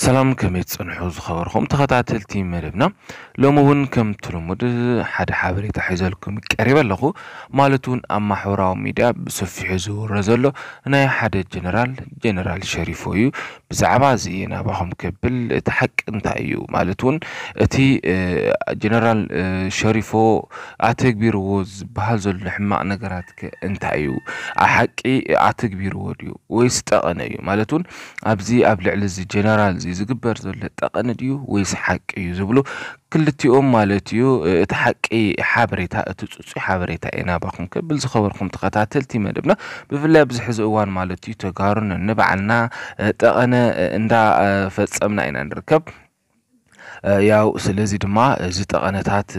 سلام كميت سنحوز خبركم تخطع تلتي مربنا لو مون كم تلمد حد حابري تحيز لكم قريبا لغو مالتون اما حوراو ميدا بسفي حزو رزلو ناي حد جنرال جنرال شريفو يو بزعبا زينا بخم كبل تحق انتايو مالتون اتي جنرال شريفو اتيك بيروز بحال لحما نقراتك انتايو احقي اتيك بيروز ويستقنايو مالتون ابزي ابلع لزي جنرال زي زي زقبر زول تقنديو ويسحق يزبلو كل تيوم مالتيو تحق اي حابريتا تتسوسي حابريتا اينا باكم كبل زخبركم تقاتل مدبنا بفلا بزحز اوان مالتيو تقارن نبعنا تقنا اندا فتسامنا اينا نركب ያው ስለዚ ድማ እዚ ጠቐነታት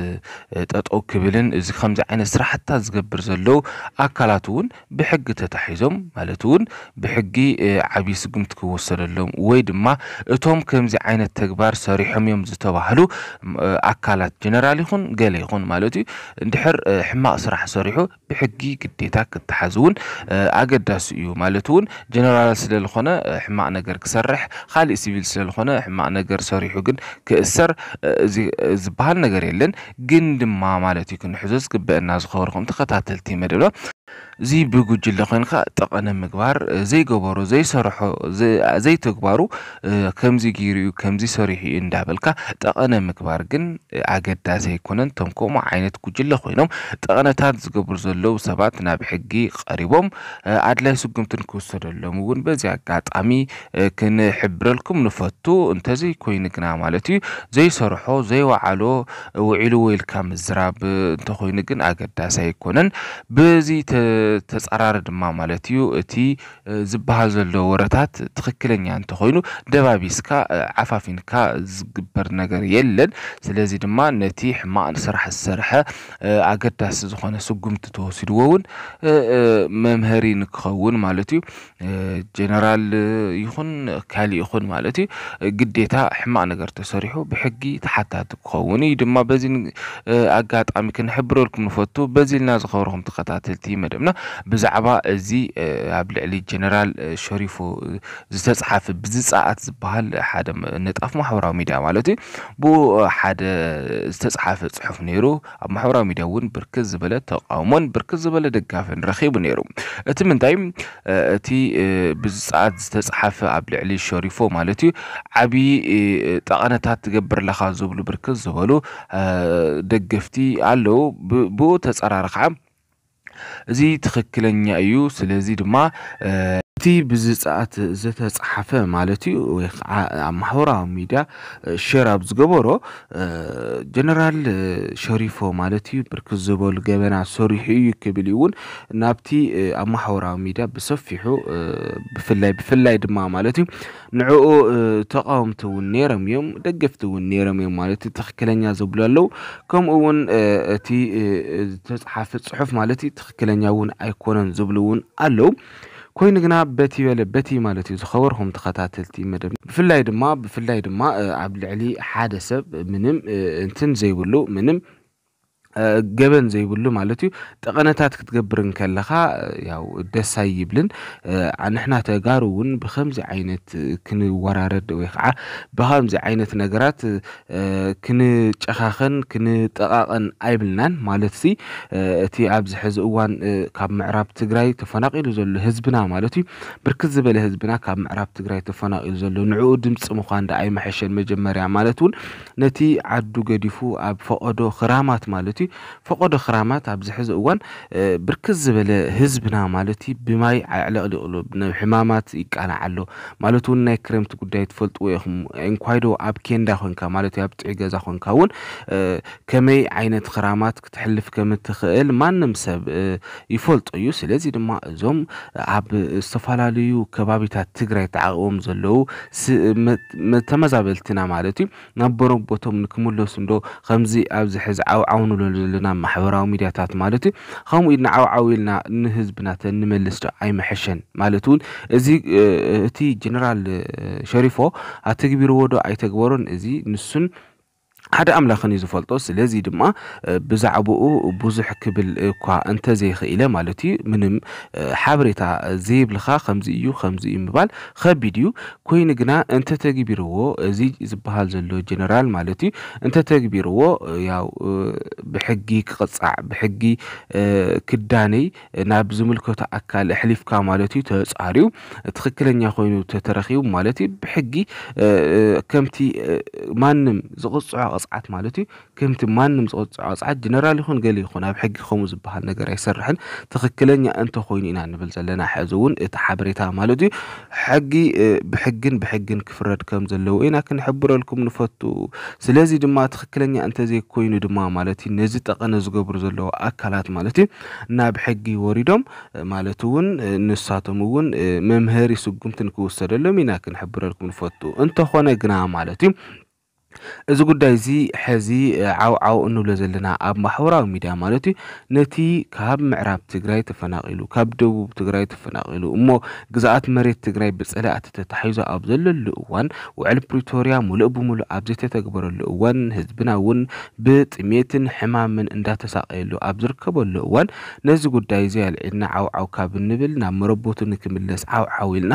ጠጠው ክብልን እዚ ከምዚ ዓይነት ስራሕትታት ዝገብር ዘለው ኣካላት እውን ብሕጊ ተታሒዞም ማለት እውን ብሕጊ ዓብዪ ስጉምቲ ክወሰደሎም ወይ ድማ እቶም ከምዚ ዓይነት ተግባር ሰሪሖም እዮም ዝተባህሉ ኣካላት ጀነራል ይኹን ገለ ይኹን ማለት እዩ እንድሕር ሕማቅ ስራሕ ሰሪሑ ብሕጊ ግዴታ ክትሓዝ እውን ኣገዳሲ እዩ ማለት እውን ጀነራል ስለዝኾነ ሕማቅ ነገር ክሰርሕ ካልእ ሲቪል ስለዝኾነ ሕማቅ ነገር ሰሪሑ ግን ክእስ ክእሰር ዝበሃል ነገር የለን ግን ድማ ማለት እዩ ክንሕዞ ዝግበአና ዝኸበርኩም ተኸታተልቲ መደብሎ እዚ ብጉጅለ ኮይንካ ጠቐነ ምግባር ዘይገበሩ ዘይሰርሖ ዘይተግባሩ ከምዚ ገይሩ እዩ ከምዚ ሰሪሑ እዩ እንዳበልካ ጠቐነ ምግባር ግን ኣገዳሲ ኣይኮነን እቶም ከምኡ ዓይነት ጉጅለ ኮይኖም ጠቐነታት ዝገብሩ ዘለዉ ሰባት ናብ ሕጊ ቀሪቦም ኣድላይ ስጉምትን ክውሰደሎም እውን በዚ ኣጋጣሚ ክንሕብረልኩም ንፈቱ እንተዘይ ኮይኑ ግና ማለት እዩ ዘይሰርሖ ዘይወዓሎ ውዒሉ ወይልካ ምዝራብ እንተኮይኑ ግን ኣገዳሲ ኣይኮነን በዚ ተጻራሪ ድማ ማለት እዩ እቲ ዝበሃል ዘሎ ወረታት ትኽክለኛ እንተኮይኑ ደባቢስካ ዓፋፊንካ ዝግበር ነገር የለን ስለዚ ድማ ነቲ ሕማቅ ስራሕ ዝሰርሐ ኣገዳሲ ዝኾነ ስጉምቲ ተወሲድዎ እውን መምሃሪ ንክኸውን ማለት እዩ ጀነራል ይኹን ካሊእ ይኹን ማለት እዩ ግዴታ ሕማቅ ነገር ተሰሪሑ ብሕጊ ተሓታት ክኸውን እዩ ድማ በዚ ኣጋጣሚ ክንሕብረልኩም ንፈቱ በዚ ኢልና ዝኸብርኩም ተኸታተልቲ መደብና ብዛዕባ እዚ ኣብ ልዕሊ ጀነራል ሸሪፉ ዝተፅሓፈ ብዝፃኣት ዝበሃል ሓደ ንጣፍ ማሕበራዊ ሚድያ ማለት እዩ ብኡ ሓደ ዝተፅሓፈ ፅሑፍ ነይሩ ኣብ ማሕበራዊ ሚድያ እውን ብርክት ዝበለ ተቃውሞን ብርክት ዝበለ ደጋፍን ረኪቡ ነይሩ እቲ ምንታይ እቲ ብዝፃኣት ዝተፅሓፈ ኣብ ልዕሊ ሸሪፎ ማለት እዩ ዓብዪ ጠቐነታት ትገብር ለካ ዝብሉ ብርክት ዝበሉ ደገፍቲ ኣለው ብኡ ተፀራሪ ከዓ እዚ ትኽክለኛ እዩ ስለዚ ድማ እቲ ብዝፅኣት ዝተፀሓፈ ማለት እዩ ወይ ከዓ ኣብ ማሕበራዊ ሚድያ ሸር ኣብ ዝገበሮ ጀነራል ሸሪፎ ማለት እዩ ብርክት ዝበሉ ገበና ሰሪሑ እዩ ክብል እውን ናብቲ ኣብ ማሕበራዊ ሚድያ ብሰፊሑ ብፍላይ ብፍላይ ድማ ማለት እዩ ንዕኡ ተቃወምቲ እውን ነይሮም እዮም ደገፍቲ እውን ነይሮም እዮም ማለት እዩ ትክክለኛ ዘብሉ ኣለው ከምኡ እውን እቲ ዝተፀሓፈ ፅሑፍ ማለት እዩ ትክክለኛ እውን ኣይኮነን ዝብሉ እውን ኣለው كوين غنا بتي ولا بتي مالتي تخورهم تخاتلتي مدب بفلايد ما بفلايد ما عبد العلي حادث منم انتن زي منم جبن زي بلو مالتيو تقنتات كتجبرن كلها ياو دسا يبلن عن احنا تجارون بخمس عينة كن ورارد ويقع بخمس عينة نجارات كن تشخخن كن تقاقن ايبلنان مالتي تي عبز حزوان كاب معراب تجري تفناق إلو هزبنا مالتي بركز بل هزبنا كاب معراب تجراي تفناق إلو زلو نعو دمس مخان دا اي محشن مالتون نتي عدو قديفو اب فقدو خرامات مالتي ማለት እዩ ፈቐዶ ክራማት ኣብዚ ሕዚ እዋን ብርክት ዝበለ ህዝብና ማለት እዩ ብማይ ኣዕለቕሊቕሉ ሕማማት ይቃናዕ ኣሎ ማለት እውን ናይ ክረምቲ ጉዳይ ትፈልጥዎ ኢኹም እንኳይዶ ኣብ ኬንዳ ኮንካ ማለት እዩ ኣብ ጥዑ ገዛ ኮንካ እውን ከመይ ዓይነት ክራማት ክትሕልፍ ከም እትኽእል ማንም ሰብ ይፈልጡ እዩ ስለዚ ድማ እዞም ኣብ ዝተፈላለዩ ከባቢታት ትግራይ ተዓቕቦም ዘለዉ ተመዛበልትና ማለት እዩ ናብ በሮም ቦቶም ንክምለሱ ዶ ከምዚ ኣብዚ ሕዚ ዓውዓውንሎ ክንጥቀመሉ ዘለና ማሕበራዊ ሚድያታት ማለት እዩ ከምኡ ኢልና ዓብዓዊ ኢልና ንህዝብና ንመልስ ኣይመሐሸን ማለት እውን እዚ እቲ ጀነራል ሸሪፎ ኣተግቢርዎ ዶ ኣይተግበሮን እዚ ንሱን هذا أملا خني زفلتو سلازي دما بزعبو بوزح كبل كوا أنت زي خيلة مالتي من حابريتا زي بلخا خمزي يو خمزي مبال خبيديو كوين جنا أنت تجبيرو زي زبهال زلو جنرال مالتي أنت تجبيرو يا بحقي قصع بحقي كداني نابزو ملكو تأكل حليف كام مالتي تسعريو تخكلن يا خوينو تترخيو مالتي بحقي كمتي مانم زغصع عصعت مالتي كمت ما نمس عصعت جنرال يكون قال يكون أب حق خمس بحال نجر يسرحن تخكلني أنت خويني أنا نبل زلنا حزون تحبريتها مالتي حقي بحقن بحقن كفرد كم زلو إنا كن حبر لكم نفتو سلازي دما تخكلني أنت زي كوين دما مالتي نزي تقن زقبر زلو أكلات مالتي ناب حقي وردم مالتون نساتمون ممهري سقمتن كوسر لهم إنا كن حبر لكم نفتو أنت خونا جنا مالتي እዚ ጉዳይ እዚ ሕዚ ዓውዓው እንብሎ ዘለና ኣብ ማሕበራዊ ሚድያ ማለት እዩ ነቲ ካብ ምዕራብ ትግራይ ተፈናቂሉ ካብ ደቡብ ትግራይ ተፈናቂሉ እሞ ግዛኣት መሬት ትግራይ ብፀላእቲ ተታሒዞ ኣብ ዘለሉ እዋን ውዕል ፕሪቶርያ ሙሉእ ብምሉእ ኣብ ዘይተተግበረሉ እዋን ህዝብና እውን ብጥሜትን ሕማምን እንዳተሳቀየሉ ኣብ ዝርከበሉ እዋን ነዚ ጉዳይ እዚ ኣልዒልና ዓውዓው ካብ ንብል ናብ መረቦቱ ንክምለስ ዓውዓው ኢልና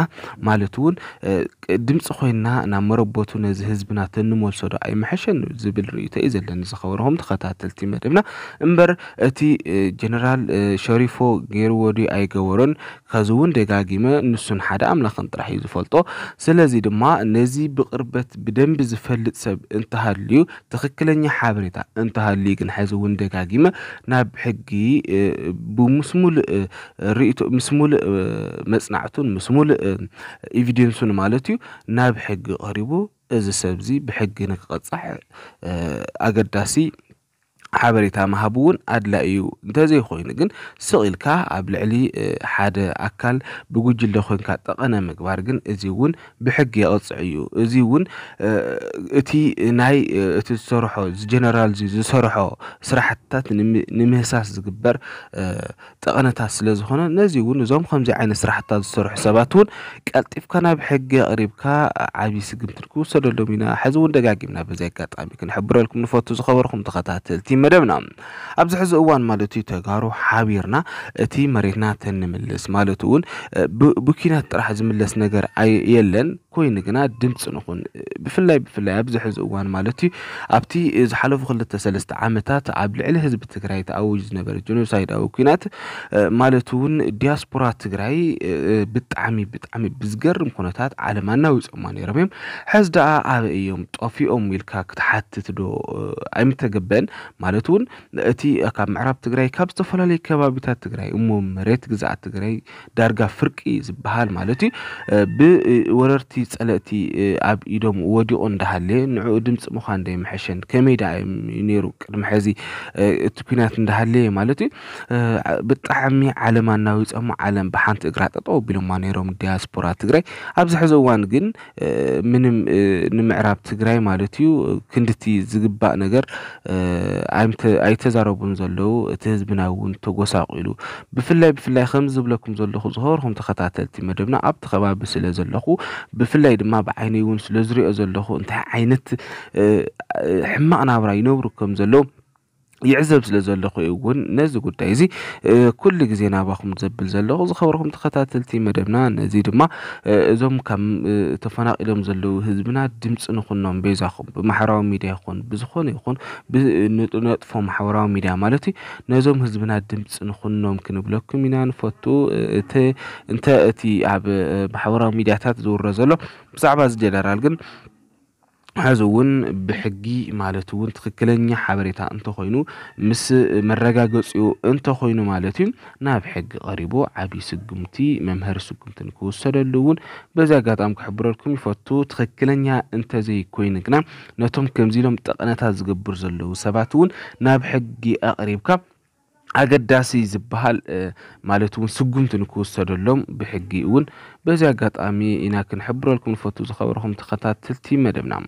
ማለት እውን ድምፂ ኮይንና ናብ መረቦቱ ነዚ ህዝብና ተንመልሶ ዝረኣዩ ኣይመሐሸን ዝብል ርእቶ እዩ ዘለኒ ዝኸበርሆም ተኸታተልቲ መደብና እምበር እቲ ጀነራል ሸሪፎ ገይርዎ ድዩ ኣይገበሮን ከዚ እውን ደጋጊመ ንሱን ሓደ ኣምላኽን ጥራሕ እዩ ዝፈልጦ ስለዚ ድማ ነዚ ብቅርበት ብደንቢ ዝፈልጥ ሰብ እንተሃልዩ ትኽክለኛ ሓበሬታ እንተሃልዩ ግን ሕዚ እውን ደጋጊመ ናብ ሕጊ ብምስሙሉእ ርእቶ ምስ ሙሉእ መፅናዕቱን ምስ ሙሉእ ኤቪደንሱን ማለት እዩ ናብ ሕጊ ቀሪቡ እዚ ሰብዚ ብሕጊ ንክቕፃዕ ኣገዳሲ حبريتا مهبون أدلا إيو دازي خوين إغن سغيل كا أبلعلي حاد أكال بغجل دخوين كا تقنا مقبار إغن إزيوون بحقيا أطس عيو إزيوون إتي ناي إتي سرحو زجنرال زي سرحو سرحتات نمهساس زقبار تقنا تاسلز خونا نزيوون زوم خمزي عين سرحتات سرح ساباتون كالتيف كانا بحقيا قريب كا عابي سقمتركو سرلو منا حزوون دقاقي منا بزيكات عمي كن حبرو لكم نفوتو زخوركم تقاتاتل تيمة መደብና ኣብዚ ሕዚ እዋን ማለት እዩ ተጋሩ ሓቢርና እቲ መሬትና ተንምልስ ማለት እውን ብኩናት ጥራሕ ዝምለስ ነገር የለን ኮይኑ ግና ድምፂ ንኹን ብፍላይ ብፍላይ ኣብዚ ሕዚ እዋን ማለት እዩ ኣብቲ ዝሓለፉ ክልተ ሰለስተ ዓመታት ኣብ ልዕሊ ህዝቢ ትግራይ ተኣውጅ ዝነበረ ጀኖሳይዳዊ ኩናት ማለት እውን ዲያስፖራ ትግራይ ብጣዕሚ ብጣዕሚ ብዝገርም ኩነታት ዓለም ኣናዊፆማ ነይሮም እዮም ሕዚ ደኣ ኣበ እዮም ጠፊኦም ኢልካ ክትሓትት ዶ ኣይምተገብአን ማለት እውን እቲ ካብ ምዕራብ ትግራይ ካብ ዝተፈላለዩ ከባቢታት ትግራይ እሞ መሬት ግዛኣት ትግራይ ዳርጋ ፍርቂ ዝበሃል ማለት እዩ ብወረርቲ ፀለእቲ ኣብ ኢዶም ወዲቑ እንዳሃለየ ንዕኡ ድምፂ ምዃን ደይምሐሸን ከመይ ዳ ነይሩ ቅድሚ ሕዚ እቲ ኩናት እንዳሃለየ ማለት እዩ ብጣዕሚ ዓለም እናዊፆሞ ዓለም ብሓንቲ እግራ ጠጠው ኣቢሎማ ነይሮም ዲያስፖራ ትግራይ ኣብዚ ሕዚ እዋን ግን ምንም ንምዕራብ ትግራይ ማለት እዩ ክንድቲ ዝግባእ ነገር ኣይተዛረቡን ዘለዉ እቲ ህዝብና እውን ተጎሳቂሉ ብፍላይ ብፍላይ ከም ዝብለኩም ዘለኹ ዝኸበርኩም ተኸታተልቲ መደብና ኣብቲ ከባቢ ስለ ዘለኹ ብፍ ብፍላይ ድማ ብዓይነ እውን ስለ ዝሪኦ ዘለኹ እንታይ ዓይነት ሕማቕ ናብራ ይነብሩ ከም ዘለዉ ይዕዘብ ስለ ዘለኹ እውን ነዚ ጉዳይ እዚ ኩሉ ግዜ ናባኹም ዘብል ዘለኹ ዝኸብርኩም ተኸታተልቲ መደብና ነዚ ድማ እዞም ካብ ተፈናቂሎም ዘለዉ ህዝብና ድምፂ ንኩኖም ቤዛኹም ብማሕበራዊ ሚድያ ይኹን ብዝኾነ ይኹን ብነጥፎ ማሕበራዊ ሚድያ ማለት እዩ ነዞም ህዝብና ድምፂ ንኩኖም ክንብለኩም ኢና ንፈቱ እንተ እቲ ኣብ ማሕበራዊ ሚድያታት ዝውረ ዘሎ ብዛዕባ እዚ ግን እዚ እውን ብሕጊ ማለት እውን ትክክለኛ ሓበሬታ እንተኮይኑ ምስ መረጋገፂኡ እንተኮይኑ ማለት እዩ ናብ ሕጊ ቀሪቡ ዓብዪ ስጉምቲ መምሃሪ ስጉምቲ ንክወሰደሉ እውን በዚ ኣጋጣሚ ክሕብረልኩም ይፈቱ ትክክለኛ እንተዘይኮይኑ ግና ነቶም ከምዚ ኢሎም ጠቕነታት ዝገብሩ ዘለዉ ሰባት እውን ናብ ሕጊ ኣቅሪብካ ኣገዳሲ ዝበሃል ማለት እውን ስጉምቲ ንክውሰደሎም ብሕጊ እውን በዚ ኣጋጣሚ ኢና ክንሕብረልኩም ንፈቱ ዝኸበርኩም ተኸታተልቲ መደብና